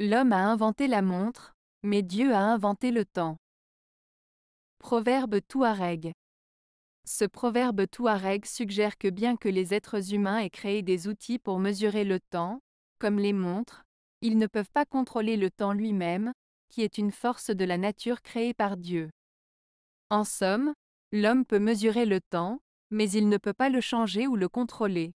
L'homme a inventé la montre, mais Dieu a inventé le temps. Proverbe Touareg. Ce proverbe Touareg suggère que bien que les êtres humains aient créé des outils pour mesurer le temps, comme les montres, ils ne peuvent pas contrôler le temps lui-même, qui est une force de la nature créée par Dieu. En somme, l'homme peut mesurer le temps, mais il ne peut pas le changer ou le contrôler.